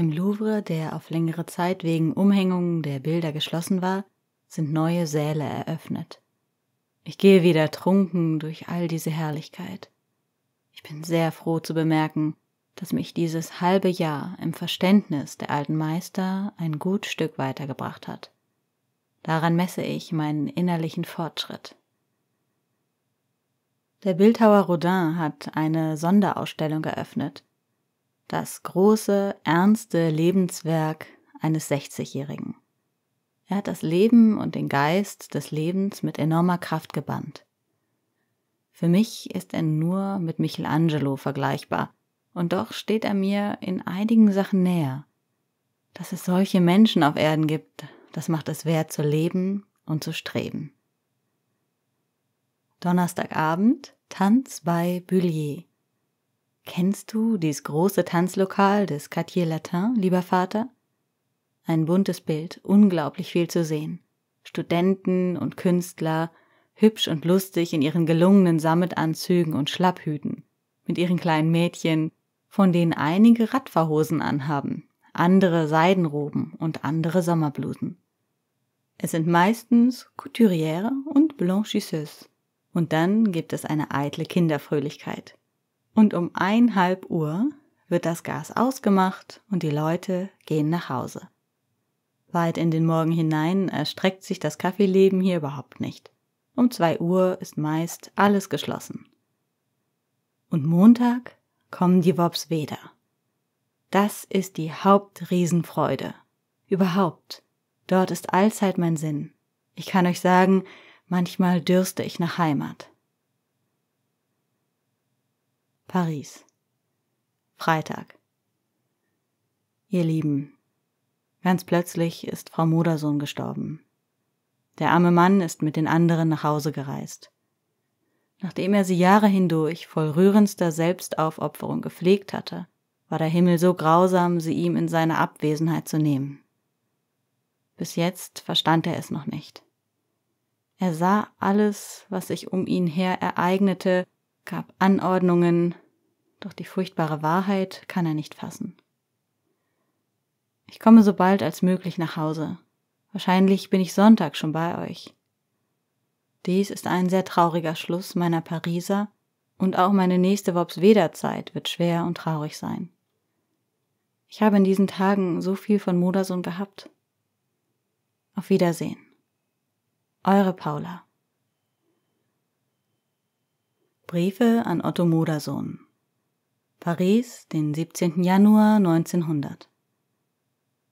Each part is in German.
Im Louvre, der auf längere Zeit wegen Umhängungen der Bilder geschlossen war, sind neue Säle eröffnet. Ich gehe wieder trunken durch all diese Herrlichkeit. Ich bin sehr froh zu bemerken, dass mich dieses halbe Jahr im Verständnis der alten Meister ein gut Stück weitergebracht hat. Daran messe ich meinen innerlichen Fortschritt. Der Bildhauer Rodin hat eine Sonderausstellung eröffnet, das große, ernste Lebenswerk eines 60-Jährigen. Er hat das Leben und den Geist des Lebens mit enormer Kraft gebannt. Für mich ist er nur mit Michelangelo vergleichbar, und doch steht er mir in einigen Sachen näher. Dass es solche Menschen auf Erden gibt, das macht es wert zu leben und zu streben. Donnerstagabend Tanz bei Bullier. Kennst du dies große Tanzlokal des Quartier Latin, lieber Vater? Ein buntes Bild, unglaublich viel zu sehen. Studenten und Künstler, hübsch und lustig in ihren gelungenen Sammetanzügen und Schlapphüten, mit ihren kleinen Mädchen, von denen einige Radfahrhosen anhaben, andere Seidenroben und andere Sommerblusen. Es sind meistens Couturière und Blanchisseuse. Und dann gibt es eine eitle Kinderfröhlichkeit und um einhalb Uhr wird das Gas ausgemacht und die Leute gehen nach Hause. Weit in den Morgen hinein erstreckt sich das Kaffeeleben hier überhaupt nicht. Um zwei Uhr ist meist alles geschlossen. Und Montag kommen die Wops wieder. Das ist die Hauptriesenfreude. Überhaupt. Dort ist allzeit mein Sinn. Ich kann euch sagen, manchmal dürste ich nach Heimat. Paris. Freitag. Ihr Lieben, ganz plötzlich ist Frau Modersohn gestorben. Der arme Mann ist mit den anderen nach Hause gereist. Nachdem er sie Jahre hindurch voll rührendster Selbstaufopferung gepflegt hatte, war der Himmel so grausam, sie ihm in seiner Abwesenheit zu nehmen. Bis jetzt verstand er es noch nicht. Er sah alles, was sich um ihn her ereignete, gab Anordnungen, doch die furchtbare Wahrheit kann er nicht fassen. Ich komme so bald als möglich nach Hause. Wahrscheinlich bin ich Sonntag schon bei euch. Dies ist ein sehr trauriger Schluss meiner Pariser und auch meine nächste Wobsweder-Zeit wird schwer und traurig sein. Ich habe in diesen Tagen so viel von Modersohn gehabt. Auf Wiedersehen. Eure Paula. Briefe an Otto Modersohn. Paris, den 17. Januar 1900.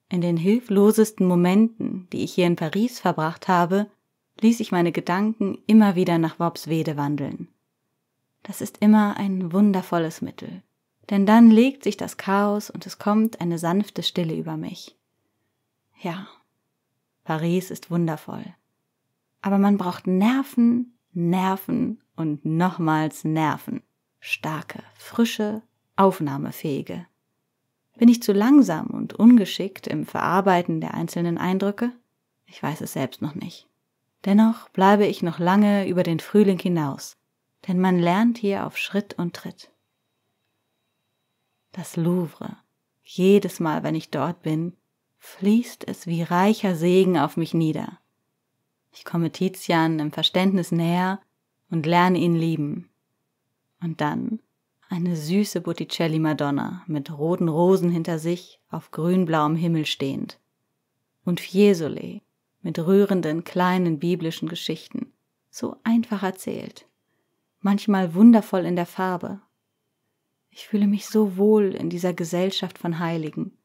In den hilflosesten Momenten, die ich hier in Paris verbracht habe, ließ ich meine Gedanken immer wieder nach Wobbswede wandeln. Das ist immer ein wundervolles Mittel, denn dann legt sich das Chaos und es kommt eine sanfte Stille über mich. Ja, Paris ist wundervoll. Aber man braucht Nerven, Nerven und nochmals Nerven. Starke, frische, aufnahmefähige. Bin ich zu langsam und ungeschickt im Verarbeiten der einzelnen Eindrücke? Ich weiß es selbst noch nicht. Dennoch bleibe ich noch lange über den Frühling hinaus, denn man lernt hier auf Schritt und Tritt. Das Louvre. Jedes Mal, wenn ich dort bin, fließt es wie reicher Segen auf mich nieder. Ich komme Tizian im Verständnis näher und lerne ihn lieben. Und dann eine süße Botticelli-Madonna mit roten Rosen hinter sich auf grünblauem Himmel stehend. Und Fiesole mit rührenden kleinen biblischen Geschichten, so einfach erzählt, manchmal wundervoll in der Farbe. Ich fühle mich so wohl in dieser Gesellschaft von Heiligen.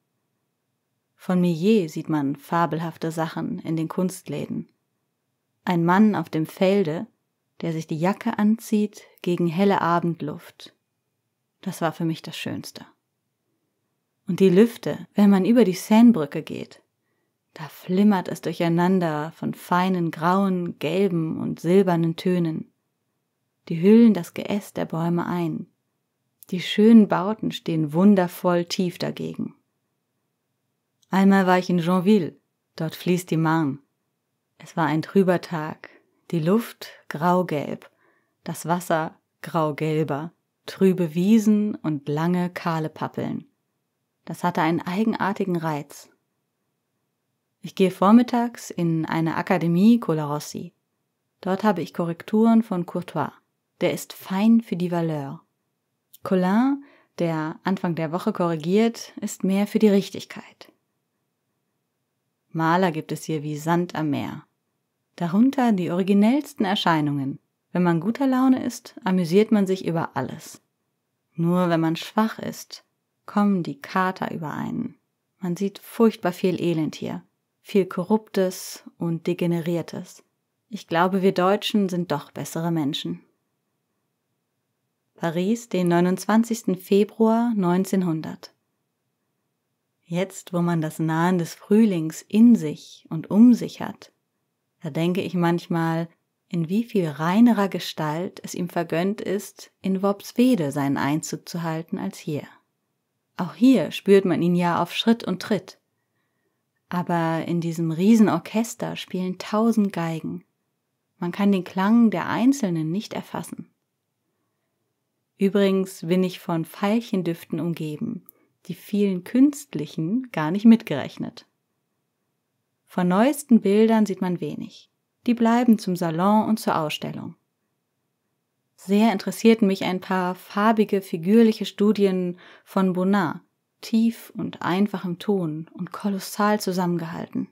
Von Millet sieht man fabelhafte Sachen in den Kunstläden. Ein Mann auf dem Felde, der sich die Jacke anzieht gegen helle Abendluft. Das war für mich das Schönste. Und die Lüfte, wenn man über die seine geht, da flimmert es durcheinander von feinen grauen, gelben und silbernen Tönen. Die hüllen das Geäst der Bäume ein. Die schönen Bauten stehen wundervoll tief dagegen. Einmal war ich in Jeanville, dort fließt die Marne. Es war ein trüber Tag, die Luft graugelb, das Wasser graugelber, trübe Wiesen und lange kahle Pappeln. Das hatte einen eigenartigen Reiz. Ich gehe vormittags in eine Akademie Colarossi. Dort habe ich Korrekturen von Courtois. Der ist fein für die Valeur. Colin, der Anfang der Woche korrigiert, ist mehr für die Richtigkeit. Maler gibt es hier wie Sand am Meer. Darunter die originellsten Erscheinungen. Wenn man guter Laune ist, amüsiert man sich über alles. Nur wenn man schwach ist, kommen die Kater überein. Man sieht furchtbar viel Elend hier, viel Korruptes und Degeneriertes. Ich glaube, wir Deutschen sind doch bessere Menschen. Paris, den 29. Februar 1900. Jetzt, wo man das Nahen des Frühlings in sich und um sich hat, da denke ich manchmal, in wie viel reinerer Gestalt es ihm vergönnt ist, in Worpswede seinen Einzug zu halten als hier. Auch hier spürt man ihn ja auf Schritt und Tritt. Aber in diesem Riesenorchester spielen tausend Geigen. Man kann den Klang der einzelnen nicht erfassen. Übrigens bin ich von Veilchendüften umgeben, die vielen künstlichen gar nicht mitgerechnet. Von neuesten Bildern sieht man wenig. Die bleiben zum Salon und zur Ausstellung. Sehr interessierten mich ein paar farbige, figürliche Studien von Bonin, tief und einfach im Ton und kolossal zusammengehalten.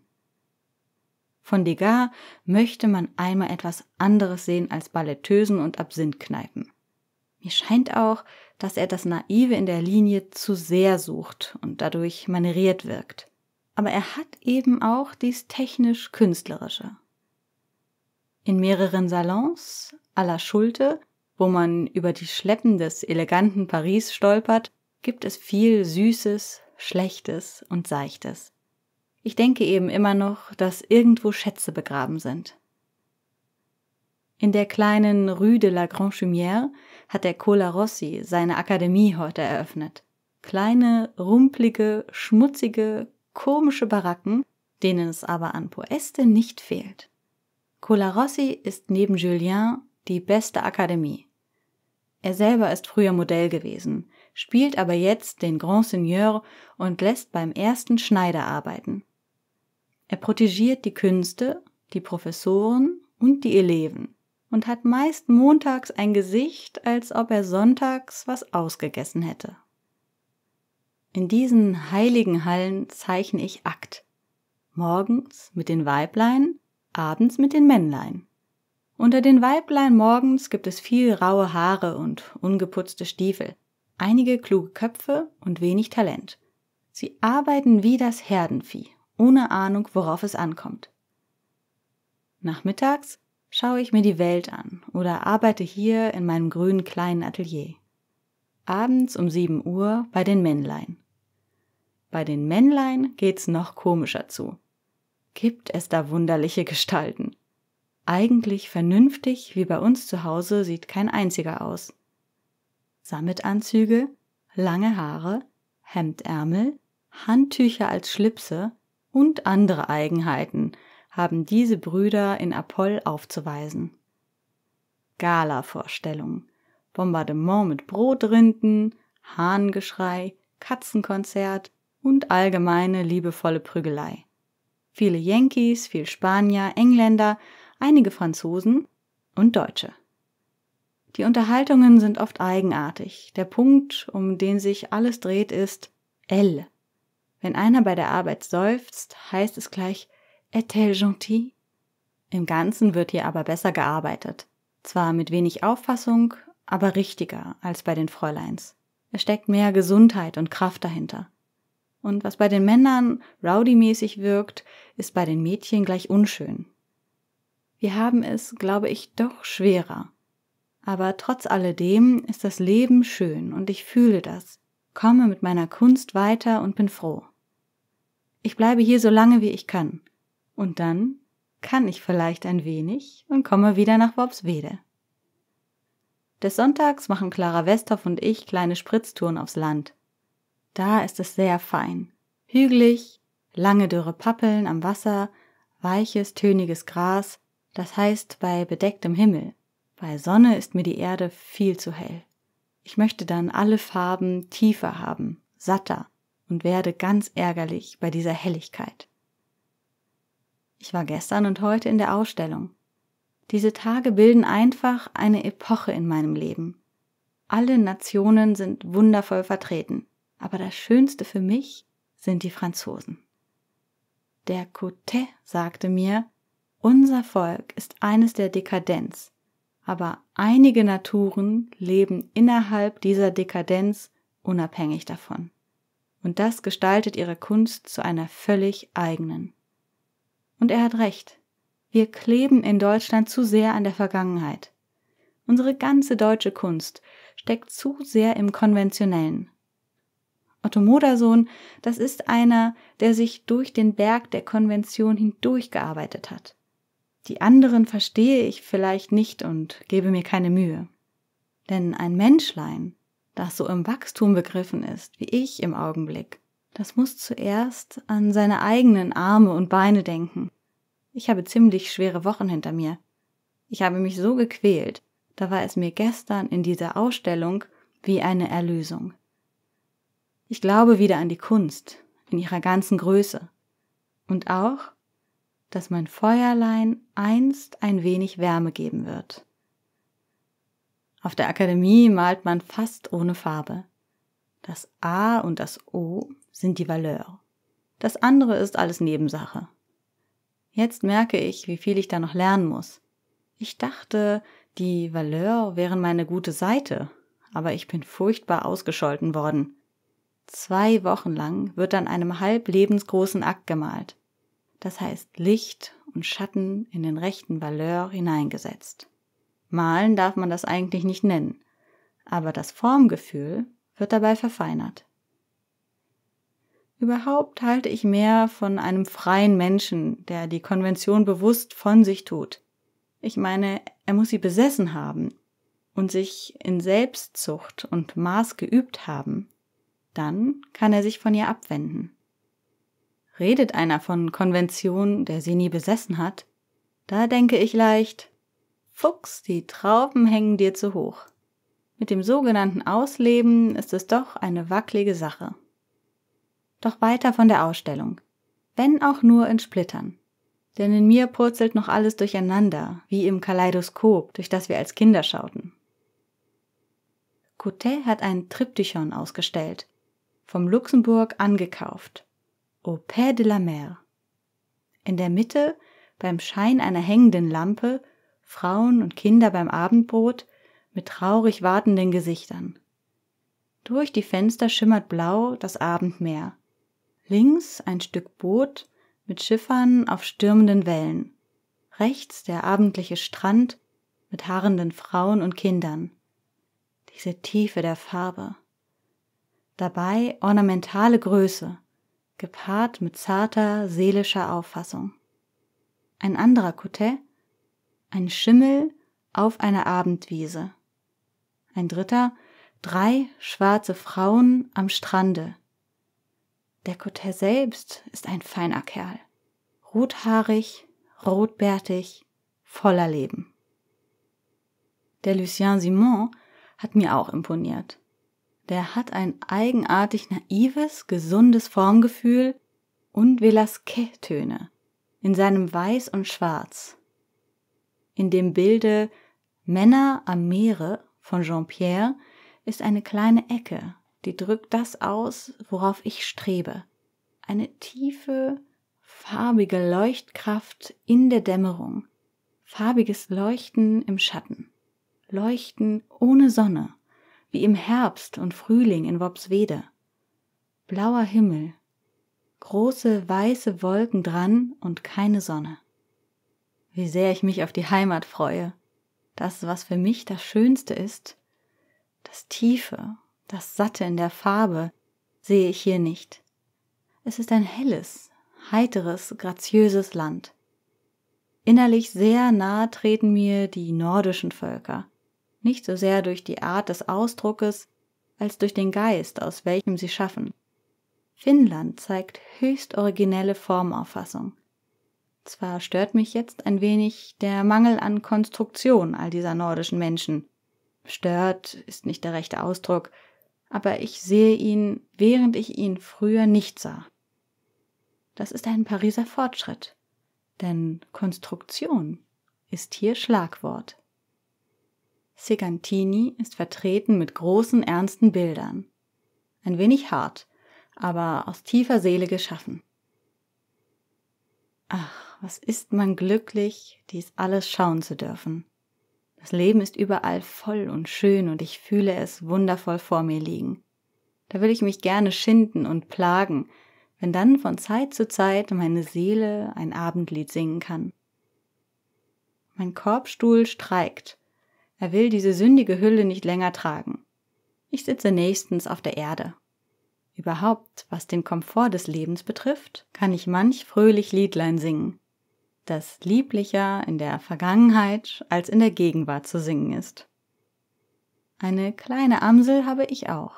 Von Degas möchte man einmal etwas anderes sehen als Ballettösen und Absinthkneipen. Mir scheint auch, dass er das Naive in der Linie zu sehr sucht und dadurch manieriert wirkt aber er hat eben auch dies technisch-künstlerische. In mehreren Salons à la Schulte, wo man über die Schleppen des eleganten Paris stolpert, gibt es viel Süßes, Schlechtes und Seichtes. Ich denke eben immer noch, dass irgendwo Schätze begraben sind. In der kleinen Rue de la Grand Chumière hat der Cola Rossi seine Akademie heute eröffnet. Kleine, rumpelige, schmutzige, komische Baracken, denen es aber an Poeste nicht fehlt. Colarossi ist neben Julien die beste Akademie. Er selber ist früher Modell gewesen, spielt aber jetzt den Grand Seigneur und lässt beim ersten Schneider arbeiten. Er protegiert die Künste, die Professoren und die Eleven und hat meist montags ein Gesicht, als ob er sonntags was ausgegessen hätte. In diesen heiligen Hallen zeichne ich Akt. Morgens mit den Weiblein, abends mit den Männlein. Unter den Weiblein morgens gibt es viel raue Haare und ungeputzte Stiefel, einige kluge Köpfe und wenig Talent. Sie arbeiten wie das Herdenvieh, ohne Ahnung, worauf es ankommt. Nachmittags schaue ich mir die Welt an oder arbeite hier in meinem grünen kleinen Atelier abends um 7 Uhr bei den Männlein. Bei den Männlein geht's noch komischer zu. Gibt es da wunderliche Gestalten? Eigentlich vernünftig wie bei uns zu Hause sieht kein einziger aus. Sammetanzüge, lange Haare, Hemdärmel, Handtücher als Schlipse und andere Eigenheiten haben diese Brüder in Apoll aufzuweisen. Gala-Vorstellungen. Bombardement mit Brotrinden, Hahngeschrei, Katzenkonzert und allgemeine liebevolle Prügelei. Viele Yankees, viel Spanier, Engländer, einige Franzosen und Deutsche. Die Unterhaltungen sind oft eigenartig. Der Punkt, um den sich alles dreht, ist L. Wenn einer bei der Arbeit seufzt, heißt es gleich est-elle gentil? Im Ganzen wird hier aber besser gearbeitet. Zwar mit wenig Auffassung, aber richtiger als bei den Fräuleins. Es steckt mehr Gesundheit und Kraft dahinter. Und was bei den Männern rowdy-mäßig wirkt, ist bei den Mädchen gleich unschön. Wir haben es, glaube ich, doch schwerer. Aber trotz alledem ist das Leben schön und ich fühle das, komme mit meiner Kunst weiter und bin froh. Ich bleibe hier so lange, wie ich kann. Und dann kann ich vielleicht ein wenig und komme wieder nach Worpswede. Des Sonntags machen Clara Westhoff und ich kleine Spritztouren aufs Land. Da ist es sehr fein. Hügelig, lange dürre Pappeln am Wasser, weiches, töniges Gras, das heißt bei bedecktem Himmel. Bei Sonne ist mir die Erde viel zu hell. Ich möchte dann alle Farben tiefer haben, satter und werde ganz ärgerlich bei dieser Helligkeit. Ich war gestern und heute in der Ausstellung. Diese Tage bilden einfach eine Epoche in meinem Leben. Alle Nationen sind wundervoll vertreten, aber das Schönste für mich sind die Franzosen. Der Cotet sagte mir, unser Volk ist eines der Dekadenz, aber einige Naturen leben innerhalb dieser Dekadenz unabhängig davon. Und das gestaltet ihre Kunst zu einer völlig eigenen. Und er hat recht. Wir kleben in Deutschland zu sehr an der Vergangenheit. Unsere ganze deutsche Kunst steckt zu sehr im Konventionellen. Otto Modersohn, das ist einer, der sich durch den Berg der Konvention hindurchgearbeitet hat. Die anderen verstehe ich vielleicht nicht und gebe mir keine Mühe. Denn ein Menschlein, das so im Wachstum begriffen ist, wie ich im Augenblick, das muss zuerst an seine eigenen Arme und Beine denken ich habe ziemlich schwere Wochen hinter mir. Ich habe mich so gequält, da war es mir gestern in dieser Ausstellung wie eine Erlösung. Ich glaube wieder an die Kunst in ihrer ganzen Größe und auch, dass mein Feuerlein einst ein wenig Wärme geben wird. Auf der Akademie malt man fast ohne Farbe. Das A und das O sind die Valeur. Das andere ist alles Nebensache. Jetzt merke ich, wie viel ich da noch lernen muss. Ich dachte, die Valeur wären meine gute Seite, aber ich bin furchtbar ausgescholten worden. Zwei Wochen lang wird an einem halb lebensgroßen Akt gemalt. Das heißt Licht und Schatten in den rechten Valeur hineingesetzt. Malen darf man das eigentlich nicht nennen, aber das Formgefühl wird dabei verfeinert. Überhaupt halte ich mehr von einem freien Menschen, der die Konvention bewusst von sich tut. Ich meine, er muss sie besessen haben und sich in Selbstzucht und Maß geübt haben. Dann kann er sich von ihr abwenden. Redet einer von Konvention, der sie nie besessen hat, da denke ich leicht, Fuchs, die Trauben hängen dir zu hoch. Mit dem sogenannten Ausleben ist es doch eine wackelige Sache. Doch weiter von der Ausstellung. Wenn auch nur in Splittern. Denn in mir purzelt noch alles durcheinander, wie im Kaleidoskop, durch das wir als Kinder schauten. Coutet hat ein Triptychon ausgestellt, vom Luxemburg angekauft. Au Père de la Mer. In der Mitte, beim Schein einer hängenden Lampe, Frauen und Kinder beim Abendbrot mit traurig wartenden Gesichtern. Durch die Fenster schimmert blau das Abendmeer, Links ein Stück Boot mit Schiffern auf stürmenden Wellen. Rechts der abendliche Strand mit harrenden Frauen und Kindern. Diese Tiefe der Farbe. Dabei ornamentale Größe, gepaart mit zarter seelischer Auffassung. Ein anderer Coutet, ein Schimmel auf einer Abendwiese. Ein dritter, drei schwarze Frauen am Strande, der Cotter selbst ist ein feiner Kerl. Rothaarig, rotbärtig, voller Leben. Der Lucien Simon hat mir auch imponiert. Der hat ein eigenartig naives, gesundes Formgefühl und Velasquez-Töne in seinem Weiß und Schwarz. In dem Bilde Männer am Meere von Jean-Pierre ist eine kleine Ecke, die drückt das aus, worauf ich strebe. Eine tiefe, farbige Leuchtkraft in der Dämmerung, farbiges Leuchten im Schatten, Leuchten ohne Sonne, wie im Herbst und Frühling in Wobswede, blauer Himmel, große weiße Wolken dran und keine Sonne. Wie sehr ich mich auf die Heimat freue, das, was für mich das Schönste ist, das Tiefe das Satte in der Farbe sehe ich hier nicht. Es ist ein helles, heiteres, graziöses Land. Innerlich sehr nahe treten mir die nordischen Völker, nicht so sehr durch die Art des Ausdruckes, als durch den Geist, aus welchem sie schaffen. Finnland zeigt höchst originelle Formauffassung. Zwar stört mich jetzt ein wenig der Mangel an Konstruktion all dieser nordischen Menschen. Stört ist nicht der rechte Ausdruck, aber ich sehe ihn, während ich ihn früher nicht sah. Das ist ein Pariser Fortschritt, denn Konstruktion ist hier Schlagwort. Segantini ist vertreten mit großen, ernsten Bildern. Ein wenig hart, aber aus tiefer Seele geschaffen. Ach, was ist man glücklich, dies alles schauen zu dürfen. Das Leben ist überall voll und schön und ich fühle es wundervoll vor mir liegen. Da will ich mich gerne schinden und plagen, wenn dann von Zeit zu Zeit meine Seele ein Abendlied singen kann. Mein Korbstuhl streikt. Er will diese sündige Hülle nicht länger tragen. Ich sitze nächstens auf der Erde. Überhaupt, was den Komfort des Lebens betrifft, kann ich manch fröhlich Liedlein singen das lieblicher in der Vergangenheit als in der Gegenwart zu singen ist. Eine kleine Amsel habe ich auch,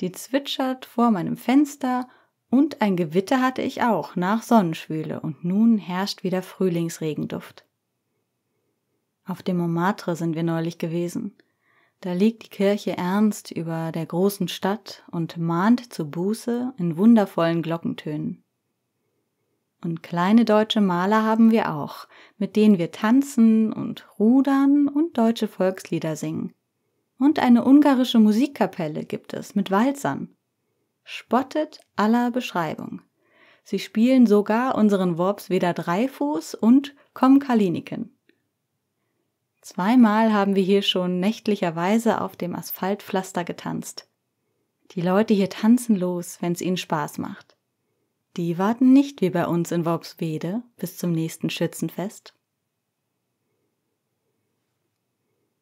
die zwitschert vor meinem Fenster, und ein Gewitter hatte ich auch nach Sonnenschwüle, und nun herrscht wieder Frühlingsregenduft. Auf dem Montmartre sind wir neulich gewesen. Da liegt die Kirche ernst über der großen Stadt und mahnt zur Buße in wundervollen Glockentönen. Und kleine deutsche Maler haben wir auch, mit denen wir tanzen und rudern und deutsche Volkslieder singen. Und eine ungarische Musikkapelle gibt es mit Walzern. Spottet aller Beschreibung. Sie spielen sogar unseren Worps weder Dreifuß und Komm Kaliniken. Zweimal haben wir hier schon nächtlicherweise auf dem Asphaltpflaster getanzt. Die Leute hier tanzen los, wenn's ihnen Spaß macht. Die warten nicht wie bei uns in Worpswede bis zum nächsten Schützenfest,